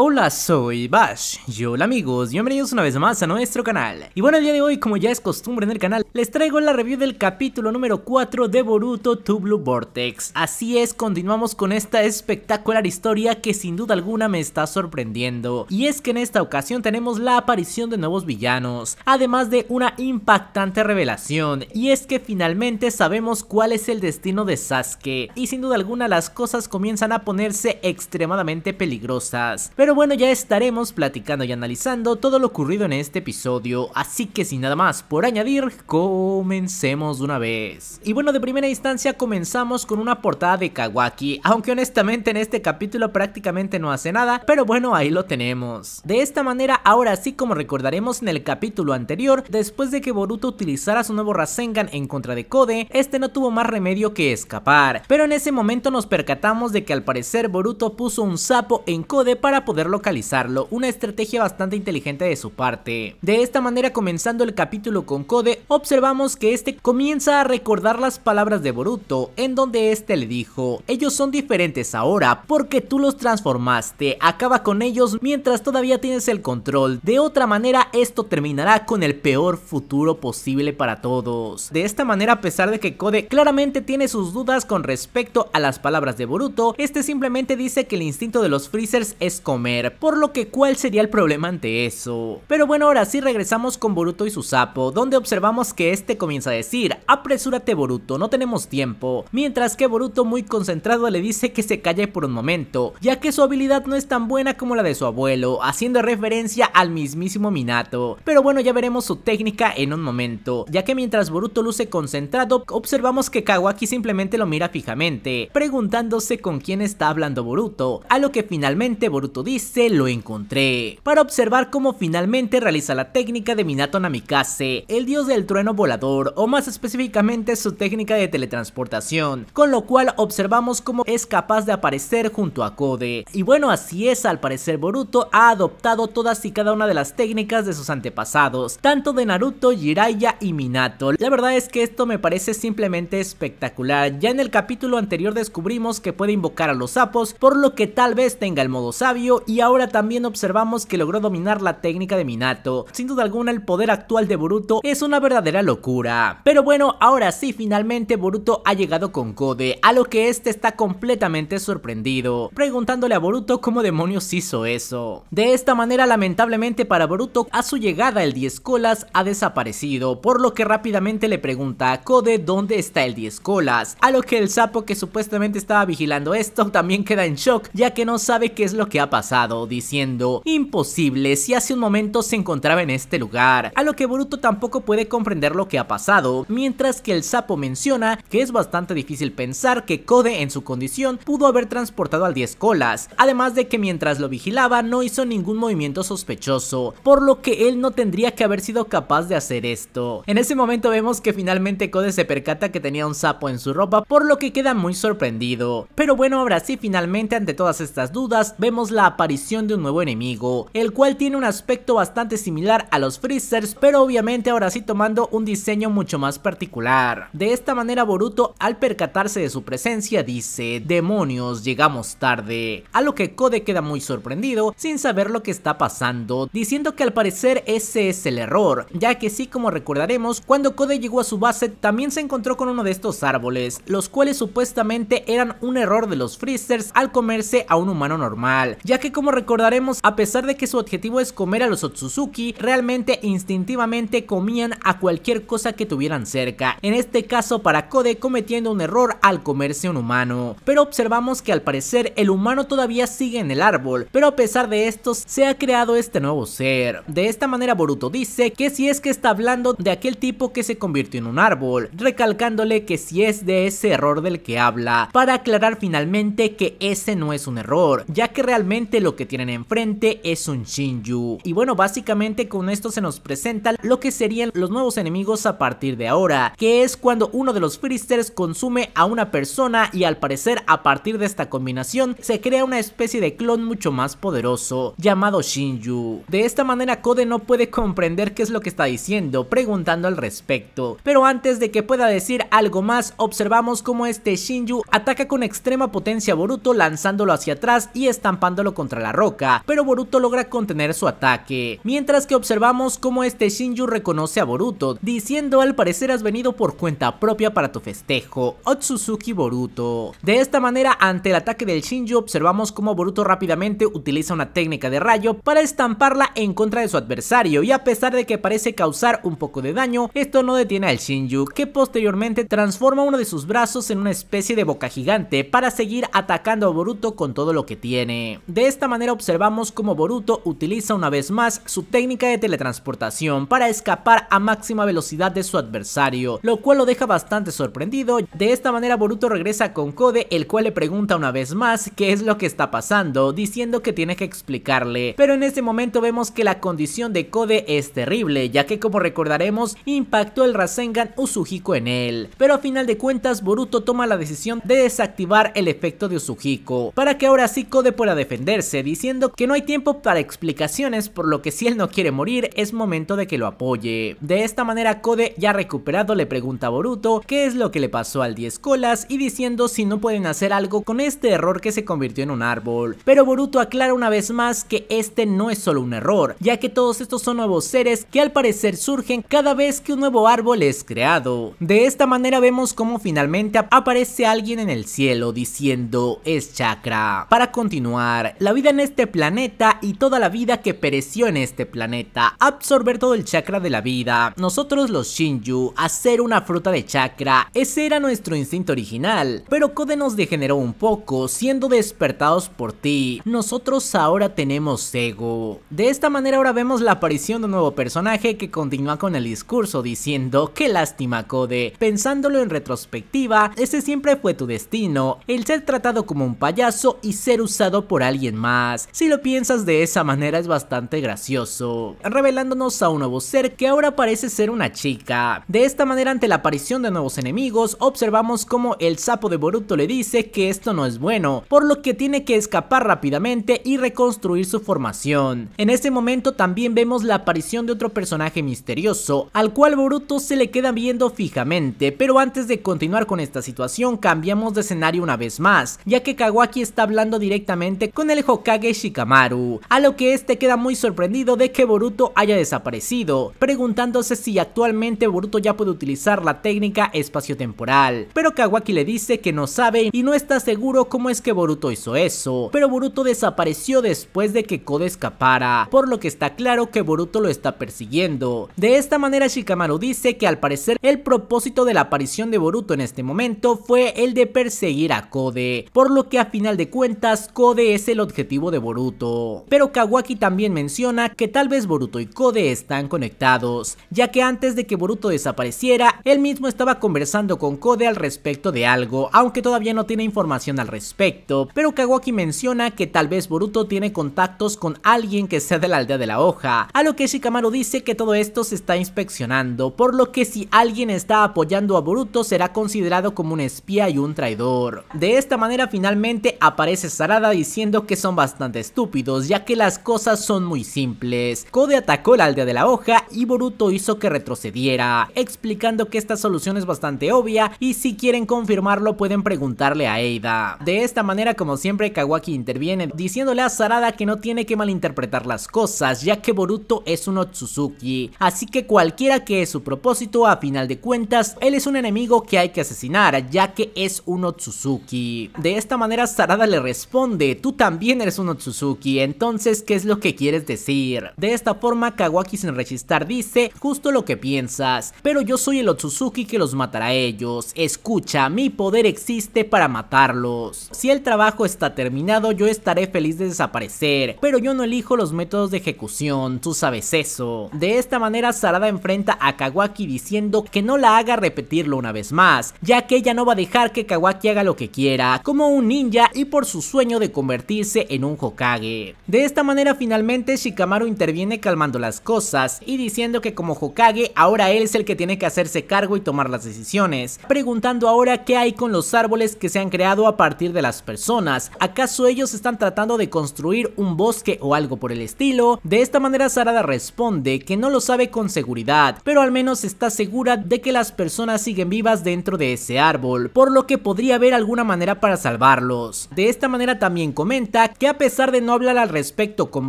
Hola, soy Bash. Y hola amigos, bienvenidos una vez más a nuestro canal. Y bueno, el día de hoy, como ya es costumbre en el canal, les traigo la review del capítulo número 4 de Boruto to Blue Vortex. Así es, continuamos con esta espectacular historia que sin duda alguna me está sorprendiendo. Y es que en esta ocasión tenemos la aparición de nuevos villanos, además de una impactante revelación. Y es que finalmente sabemos cuál es el destino de Sasuke. Y sin duda alguna las cosas comienzan a ponerse extremadamente peligrosas. Pero bueno, ya estaremos platicando y analizando todo lo ocurrido en este episodio, así que sin nada más por añadir, comencemos de una vez. Y bueno, de primera instancia comenzamos con una portada de Kawaki, aunque honestamente en este capítulo prácticamente no hace nada, pero bueno, ahí lo tenemos. De esta manera, ahora sí como recordaremos en el capítulo anterior, después de que Boruto utilizara su nuevo Rasengan en contra de Kode, este no tuvo más remedio que escapar, pero en ese momento nos percatamos de que al parecer Boruto puso un sapo en Kode para poder localizarlo, una estrategia bastante inteligente de su parte. De esta manera comenzando el capítulo con Code, observamos que este comienza a recordar las palabras de Boruto, en donde este le dijo, ellos son diferentes ahora porque tú los transformaste, acaba con ellos mientras todavía tienes el control, de otra manera esto terminará con el peor futuro posible para todos. De esta manera a pesar de que Code claramente tiene sus dudas con respecto a las palabras de Boruto, este simplemente dice que el instinto de los Freezers es comer por lo que cuál sería el problema ante eso. Pero bueno, ahora sí regresamos con Boruto y su sapo, donde observamos que este comienza a decir, apresúrate Boruto, no tenemos tiempo, mientras que Boruto muy concentrado le dice que se calle por un momento, ya que su habilidad no es tan buena como la de su abuelo, haciendo referencia al mismísimo Minato. Pero bueno, ya veremos su técnica en un momento, ya que mientras Boruto luce concentrado, observamos que Kawaki simplemente lo mira fijamente, preguntándose con quién está hablando Boruto, a lo que finalmente Boruto dice, lo encontré. Para observar cómo finalmente realiza la técnica de Minato Namikaze, el dios del trueno volador, o más específicamente su técnica de teletransportación, con lo cual observamos cómo es capaz de aparecer junto a Kode. Y bueno, así es, al parecer Boruto ha adoptado todas y cada una de las técnicas de sus antepasados, tanto de Naruto, Jiraiya y Minato. La verdad es que esto me parece simplemente espectacular, ya en el capítulo anterior descubrimos que puede invocar a los sapos, por lo que tal vez tenga el modo sabio y ahora también observamos que logró dominar la técnica de Minato. Sin duda alguna el poder actual de Boruto es una verdadera locura. Pero bueno, ahora sí finalmente Boruto ha llegado con Code, a lo que este está completamente sorprendido, preguntándole a Boruto cómo demonios hizo eso. De esta manera lamentablemente para Boruto a su llegada el 10 colas ha desaparecido, por lo que rápidamente le pregunta a Code dónde está el 10 colas, a lo que el sapo que supuestamente estaba vigilando esto también queda en shock ya que no sabe qué es lo que ha pasado diciendo imposible si hace un momento se encontraba en este lugar, a lo que bruto tampoco puede comprender lo que ha pasado, mientras que el sapo menciona que es bastante difícil pensar que Code en su condición pudo haber transportado al 10 colas, además de que mientras lo vigilaba no hizo ningún movimiento sospechoso, por lo que él no tendría que haber sido capaz de hacer esto. En ese momento vemos que finalmente Code se percata que tenía un sapo en su ropa, por lo que queda muy sorprendido. Pero bueno, ahora sí, finalmente ante todas estas dudas, vemos la aparición de un nuevo enemigo, el cual tiene un aspecto bastante similar a los Freezers, pero obviamente ahora sí tomando un diseño mucho más particular. De esta manera Boruto, al percatarse de su presencia, dice, demonios, llegamos tarde, a lo que Kode queda muy sorprendido sin saber lo que está pasando, diciendo que al parecer ese es el error, ya que sí como recordaremos, cuando Kode llegó a su base también se encontró con uno de estos árboles, los cuales supuestamente eran un error de los Freezers al comerse a un humano normal, ya que como recordaremos, a pesar de que su objetivo es comer a los Otsutsuki, realmente instintivamente comían a cualquier cosa que tuvieran cerca, en este caso para Kode cometiendo un error al comerse un humano. Pero observamos que al parecer el humano todavía sigue en el árbol, pero a pesar de estos se ha creado este nuevo ser. De esta manera Boruto dice que si es que está hablando de aquel tipo que se convirtió en un árbol, recalcándole que si es de ese error del que habla, para aclarar finalmente que ese no es un error, ya que realmente lo que tienen enfrente es un Shinju. Y bueno, básicamente con esto se nos presentan lo que serían los nuevos enemigos a partir de ahora, que es cuando uno de los Freezers consume a una persona y al parecer a partir de esta combinación se crea una especie de clon mucho más poderoso, llamado Shinju. De esta manera Kode no puede comprender qué es lo que está diciendo, preguntando al respecto. Pero antes de que pueda decir algo más, observamos cómo este Shinju ataca con extrema potencia a Boruto lanzándolo hacia atrás y estampándolo con contra la roca, pero Boruto logra contener su ataque, mientras que observamos cómo este Shinju reconoce a Boruto, diciendo al parecer has venido por cuenta propia para tu festejo, Otsuzuki Boruto. De esta manera, ante el ataque del Shinju, observamos cómo Boruto rápidamente utiliza una técnica de rayo para estamparla en contra de su adversario, y a pesar de que parece causar un poco de daño, esto no detiene al Shinju, que posteriormente transforma uno de sus brazos en una especie de boca gigante para seguir atacando a Boruto con todo lo que tiene. De esta esta manera observamos cómo Boruto utiliza una vez más su técnica de teletransportación para escapar a máxima velocidad de su adversario, lo cual lo deja bastante sorprendido. De esta manera Boruto regresa con Code, el cual le pregunta una vez más qué es lo que está pasando, diciendo que tiene que explicarle. Pero en este momento vemos que la condición de Code es terrible, ya que como recordaremos, impactó el Rasengan Usuhiko en él. Pero a final de cuentas, Boruto toma la decisión de desactivar el efecto de Usujiko para que ahora sí Kode pueda defenderse diciendo que no hay tiempo para explicaciones, por lo que si él no quiere morir, es momento de que lo apoye. De esta manera, Code, ya recuperado, le pregunta a Boruto qué es lo que le pasó al 10 colas y diciendo si no pueden hacer algo con este error que se convirtió en un árbol. Pero Boruto aclara una vez más que este no es solo un error, ya que todos estos son nuevos seres que al parecer surgen cada vez que un nuevo árbol es creado. De esta manera vemos cómo finalmente aparece alguien en el cielo diciendo es chakra. Para continuar, la vida en este planeta y toda la vida que pereció en este planeta, absorber todo el chakra de la vida, nosotros los Shinju, hacer una fruta de chakra, ese era nuestro instinto original, pero Kode nos degeneró un poco, siendo despertados por ti, nosotros ahora tenemos ego. De esta manera ahora vemos la aparición de un nuevo personaje que continúa con el discurso diciendo, qué lástima Kode, pensándolo en retrospectiva, ese siempre fue tu destino, el ser tratado como un payaso y ser usado por alguien más. Si lo piensas de esa manera es bastante gracioso, revelándonos a un nuevo ser que ahora parece ser una chica. De esta manera ante la aparición de nuevos enemigos, observamos como el sapo de Boruto le dice que esto no es bueno, por lo que tiene que escapar rápidamente y reconstruir su formación. En este momento también vemos la aparición de otro personaje misterioso, al cual Boruto se le queda viendo fijamente, pero antes de continuar con esta situación cambiamos de escenario una vez más, ya que Kawaki está hablando directamente con el Hokage Shikamaru, a lo que este queda muy sorprendido de que Boruto haya desaparecido, preguntándose si actualmente Boruto ya puede utilizar la técnica espacio temporal pero Kawaki le dice que no sabe y no está seguro cómo es que Boruto hizo eso, pero Boruto desapareció después de que Kode escapara, por lo que está claro que Boruto lo está persiguiendo. De esta manera Shikamaru dice que al parecer el propósito de la aparición de Boruto en este momento fue el de perseguir a Kode, por lo que a final de cuentas Kode es el objetivo de Boruto. Pero Kawaki también menciona que tal vez Boruto y Kode están conectados, ya que antes de que Boruto desapareciera, él mismo estaba conversando con Kode al respecto de algo, aunque todavía no tiene información al respecto, pero Kawaki menciona que tal vez Boruto tiene contactos con alguien que sea de la aldea de la hoja, a lo que Shikamaru dice que todo esto se está inspeccionando, por lo que si alguien está apoyando a Boruto será considerado como un espía y un traidor. De esta manera finalmente aparece Sarada diciendo que son bastante estúpidos ya que las cosas son muy simples. Kode atacó la aldea de la hoja y Boruto hizo que retrocediera, explicando que esta solución es bastante obvia y si quieren confirmarlo pueden preguntarle a Eida. De esta manera como siempre Kawaki interviene diciéndole a Sarada que no tiene que malinterpretar las cosas ya que Boruto es un Otsutsuki, así que cualquiera que es su propósito a final de cuentas él es un enemigo que hay que asesinar ya que es un Otsutsuki. De esta manera Sarada le responde, tú también eres un Otsuzuki, entonces ¿qué es lo que quieres decir? De esta forma Kawaki sin registrar dice justo lo que piensas, pero yo soy el Otsuzuki que los matará a ellos, escucha, mi poder existe para matarlos. Si el trabajo está terminado yo estaré feliz de desaparecer, pero yo no elijo los métodos de ejecución, tú sabes eso. De esta manera Sarada enfrenta a Kawaki diciendo que no la haga repetirlo una vez más, ya que ella no va a dejar que Kawaki haga lo que quiera, como un ninja y por su sueño de convertirse en un Hokage. De esta manera finalmente Shikamaru interviene calmando las cosas y diciendo que como Hokage ahora él es el que tiene que hacerse cargo y tomar las decisiones, preguntando ahora qué hay con los árboles que se han creado a partir de las personas, ¿acaso ellos están tratando de construir un bosque o algo por el estilo? De esta manera Sarada responde que no lo sabe con seguridad, pero al menos está segura de que las personas siguen vivas dentro de ese árbol, por lo que podría haber alguna manera para salvarlos. De esta manera también comenta que a pesar de no hablar al respecto con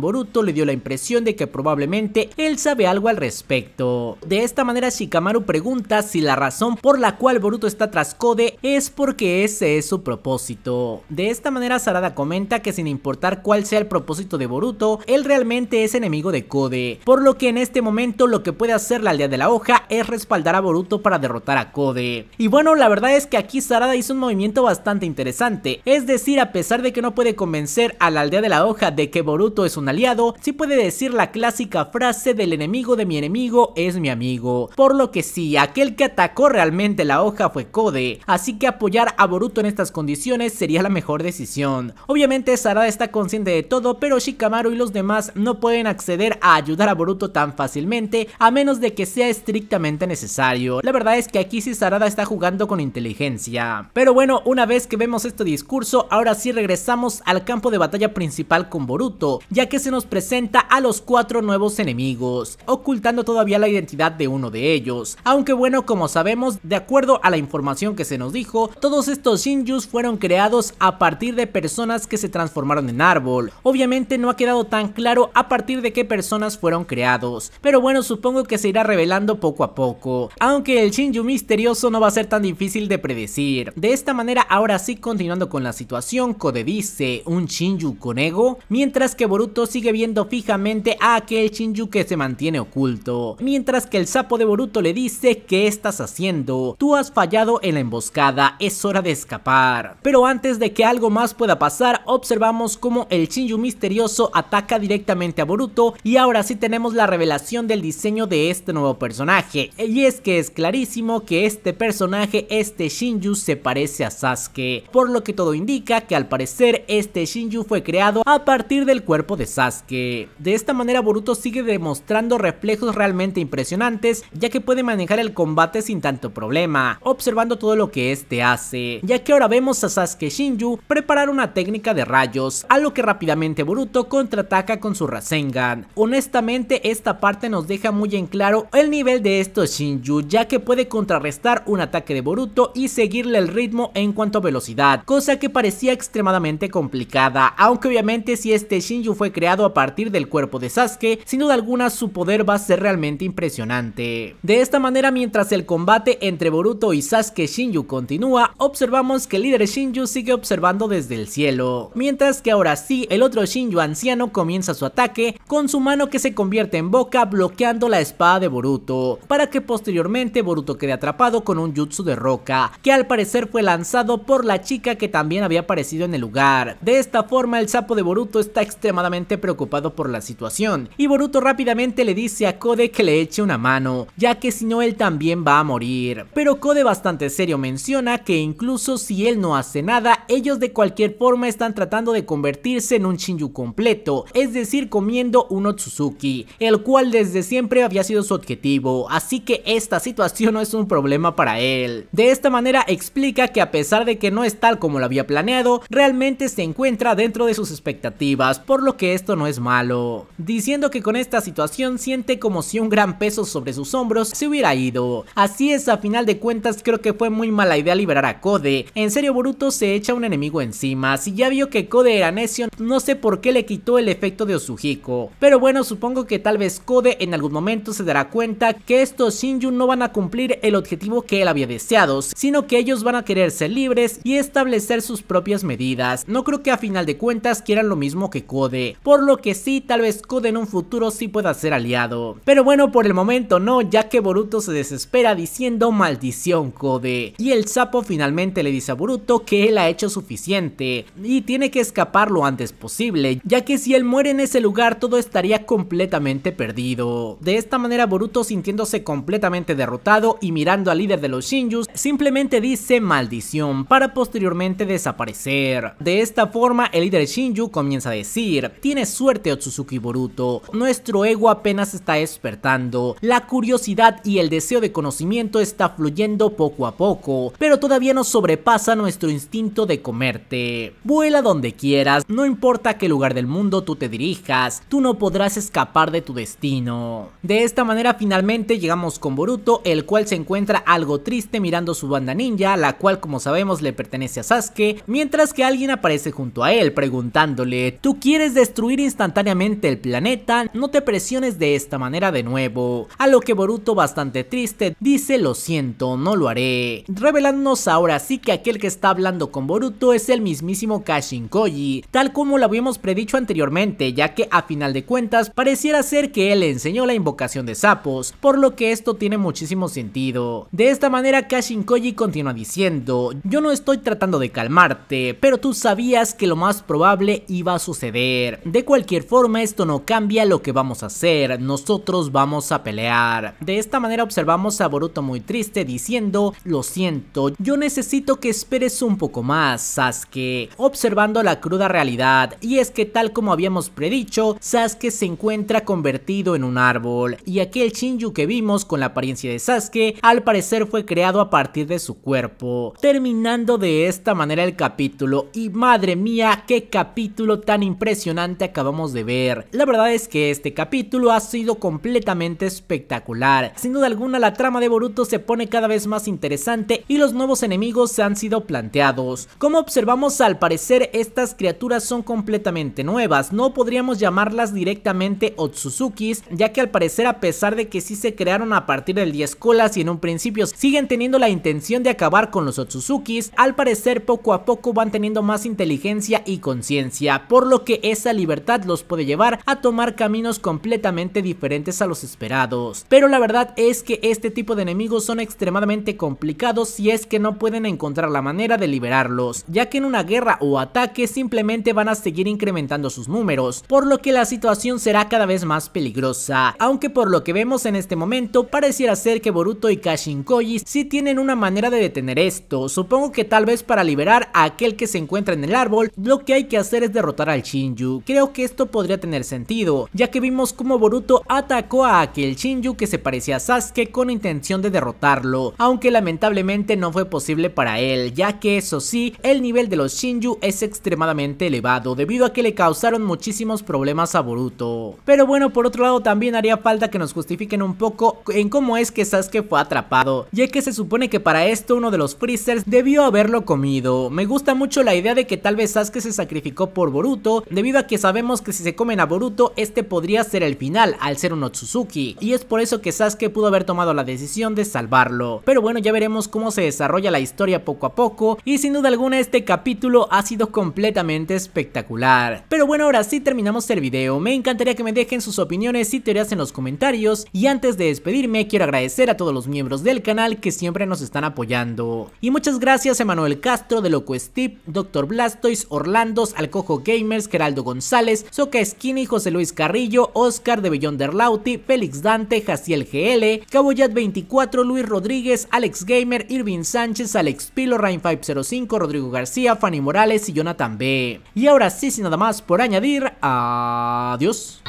Boruto, le dio la impresión de que probablemente él sabe algo al respecto. De esta manera Shikamaru pregunta si la razón por la cual Boruto está tras Code es porque ese es su propósito. De esta manera Sarada comenta que sin importar cuál sea el propósito de Boruto, él realmente es enemigo de Code, por lo que en este momento lo que puede hacer la aldea de la hoja es respaldar a Boruto para derrotar a Code. Y bueno, la verdad es que aquí Sarada hizo un movimiento bastante interesante, es decir, a pesar de que no puede convencer a la aldea de la hoja de que Boruto es un aliado, si puede decir la clásica frase del enemigo de mi enemigo es mi amigo. Por lo que sí, aquel que atacó realmente la hoja fue Code, así que apoyar a Boruto en estas condiciones sería la mejor decisión. Obviamente Sarada está consciente de todo, pero Shikamaru y los demás no pueden acceder a ayudar a Boruto tan fácilmente, a menos de que sea estrictamente necesario. La verdad es que aquí sí Sarada está jugando con inteligencia. Pero bueno, una vez que vemos este discurso, ahora sí regresamos al campo de batalla principal con Boruto, ya que se nos presenta a los cuatro nuevos enemigos, ocultando todavía la identidad de uno de ellos. Aunque bueno, como sabemos, de acuerdo a la información que se nos dijo, todos estos Shinju fueron creados a partir de personas que se transformaron en árbol. Obviamente no ha quedado tan claro a partir de qué personas fueron creados, pero bueno, supongo que se irá revelando poco a poco. Aunque el Shinju misterioso no va a ser tan difícil de predecir. De esta manera, ahora sí, continuando con la situación, Code dice, un Shinju con ego, mientras que Boruto sigue viendo fijamente a aquel Shinju que se mantiene oculto, mientras que el sapo de Boruto le dice que estás haciendo? Tú has fallado en la emboscada, es hora de escapar. Pero antes de que algo más pueda pasar, observamos cómo el Shinju misterioso ataca directamente a Boruto y ahora sí tenemos la revelación del diseño de este nuevo personaje, y es que es clarísimo que este personaje, este Shinju, se parece a Sasuke, por lo que todo indica que al parecer este Shinju fue creado a partir del cuerpo de Sasuke. De esta manera Boruto sigue demostrando reflejos realmente impresionantes ya que puede manejar el combate sin tanto problema, observando todo lo que este hace, ya que ahora vemos a Sasuke Shinju preparar una técnica de rayos, a lo que rápidamente Boruto contraataca con su Rasengan. Honestamente esta parte nos deja muy en claro el nivel de estos Shinju ya que puede contrarrestar un ataque de Boruto y seguirle el ritmo en cuanto a velocidad, cosa que parecía extremadamente complicada aunque obviamente si este Shinju fue creado a partir del cuerpo de Sasuke, sin duda alguna su poder va a ser realmente impresionante. De esta manera, mientras el combate entre Boruto y Sasuke Shinju continúa, observamos que el líder Shinju sigue observando desde el cielo, mientras que ahora sí, el otro Shinju anciano comienza su ataque con su mano que se convierte en boca bloqueando la espada de Boruto, para que posteriormente Boruto quede atrapado con un jutsu de roca, que al parecer fue lanzado por la chica que también había aparecido en el lugar. De esta forma forma, el sapo de Boruto está extremadamente preocupado por la situación y Boruto rápidamente le dice a Kode que le eche una mano, ya que si no él también va a morir. Pero Kode bastante serio menciona que incluso si él no hace nada, ellos de cualquier forma están tratando de convertirse en un Shinju completo, es decir comiendo un Otsutsuki, el cual desde siempre había sido su objetivo, así que esta situación no es un problema para él. De esta manera explica que a pesar de que no es tal como lo había planeado, realmente se encuentra dentro dentro de sus expectativas, por lo que esto no es malo, diciendo que con esta situación siente como si un gran peso sobre sus hombros se hubiera ido. Así es, a final de cuentas creo que fue muy mala idea liberar a Code, en serio Boruto se echa un enemigo encima, si ya vio que Code era necio, no sé por qué le quitó el efecto de Osuhiko, pero bueno supongo que tal vez Code en algún momento se dará cuenta que estos Shinju no van a cumplir el objetivo que él había deseado, sino que ellos van a querer ser libres y establecer sus propias medidas, no creo que a final de cuentas que quieran lo mismo que Code, por lo que sí, tal vez Code en un futuro sí pueda ser aliado. Pero bueno, por el momento no, ya que Boruto se desespera diciendo maldición Code, y el sapo finalmente le dice a Boruto que él ha hecho suficiente, y tiene que escapar lo antes posible, ya que si él muere en ese lugar todo estaría completamente perdido. De esta manera Boruto sintiéndose completamente derrotado y mirando al líder de los Shinjus, simplemente dice maldición para posteriormente desaparecer. De esta forma líder Shinju comienza a decir, tienes suerte Otsutsuki Boruto, nuestro ego apenas está despertando, la curiosidad y el deseo de conocimiento está fluyendo poco a poco, pero todavía nos sobrepasa nuestro instinto de comerte. Vuela donde quieras, no importa qué lugar del mundo tú te dirijas, tú no podrás escapar de tu destino. De esta manera finalmente llegamos con Boruto, el cual se encuentra algo triste mirando su banda ninja, la cual como sabemos le pertenece a Sasuke, mientras que alguien aparece junto a él, preguntándole, ¿tú quieres destruir instantáneamente el planeta? No te presiones de esta manera de nuevo. A lo que Boruto bastante triste dice, lo siento, no lo haré. Revelándonos ahora sí que aquel que está hablando con Boruto es el mismísimo Kashin Koji, tal como lo habíamos predicho anteriormente, ya que a final de cuentas pareciera ser que él le enseñó la invocación de sapos, por lo que esto tiene muchísimo sentido. De esta manera Kashin Koji continúa diciendo, yo no estoy tratando de calmarte, pero tú sabías que lo más probable iba a suceder. De cualquier forma, esto no cambia lo que vamos a hacer, nosotros vamos a pelear. De esta manera observamos a Boruto muy triste diciendo, lo siento, yo necesito que esperes un poco más, Sasuke. Observando la cruda realidad, y es que tal como habíamos predicho, Sasuke se encuentra convertido en un árbol, y aquel Shinju que vimos con la apariencia de Sasuke, al parecer fue creado a partir de su cuerpo. Terminando de esta manera el capítulo, y madre mía, qué capítulo tan impresionante acabamos de ver. La verdad es que este capítulo ha sido completamente espectacular. Sin duda alguna la trama de Boruto se pone cada vez más interesante y los nuevos enemigos se han sido planteados. Como observamos al parecer estas criaturas son completamente nuevas, no podríamos llamarlas directamente Otsuzukis ya que al parecer a pesar de que sí se crearon a partir del 10 colas y en un principio siguen teniendo la intención de acabar con los Otsuzukis, al parecer poco a poco van teniendo más inteligencia y conciencia, por lo que esa libertad los puede llevar a tomar caminos completamente diferentes a los esperados. Pero la verdad es que este tipo de enemigos son extremadamente complicados si es que no pueden encontrar la manera de liberarlos, ya que en una guerra o ataque simplemente van a seguir incrementando sus números, por lo que la situación será cada vez más peligrosa, aunque por lo que vemos en este momento pareciera ser que Boruto y Kashin Koji sí tienen una manera de detener esto, supongo que tal vez para liberar a aquel que se encuentra en el árbol, lo que hay que hacer es derrotar al Shinju. Creo que esto podría tener sentido, ya que vimos cómo Boruto atacó a aquel Shinju que se parecía a Sasuke con intención de derrotarlo, aunque lamentablemente no fue posible para él, ya que eso sí, el nivel de los Shinju es extremadamente elevado debido a que le causaron muchísimos problemas a Boruto. Pero bueno, por otro lado también haría falta que nos justifiquen un poco en cómo es que Sasuke fue atrapado, ya que se supone que para esto uno de los Freezers debió haberlo comido. Me gusta mucho la idea de que tal vez Sasuke se sacrificó por Boruto, debido a que sabemos que si se comen a Boruto, este podría ser el final, al ser un Otsutsuki, y es por eso que Sasuke pudo haber tomado la decisión de salvarlo. Pero bueno, ya veremos cómo se desarrolla la historia poco a poco, y sin duda alguna este capítulo ha sido completamente espectacular. Pero bueno, ahora sí terminamos el video, me encantaría que me dejen sus opiniones y teorías en los comentarios, y antes de despedirme quiero agradecer a todos los miembros del canal que siempre nos están apoyando. Y muchas gracias Emanuel Castro de Loco Steve, Dr. Blastoise, Orlando, Alcojo Gamers, Geraldo González, Soca Skinny, José Luis Carrillo, Oscar de Beyonder Lauti, Félix Dante, Jaciel GL, Caboyat 24, Luis Rodríguez, Alex Gamer, Irving Sánchez, Alex Pilo, Rain 505, Rodrigo García, Fanny Morales y Jonathan B. Y ahora sí, sin nada más por añadir, adiós.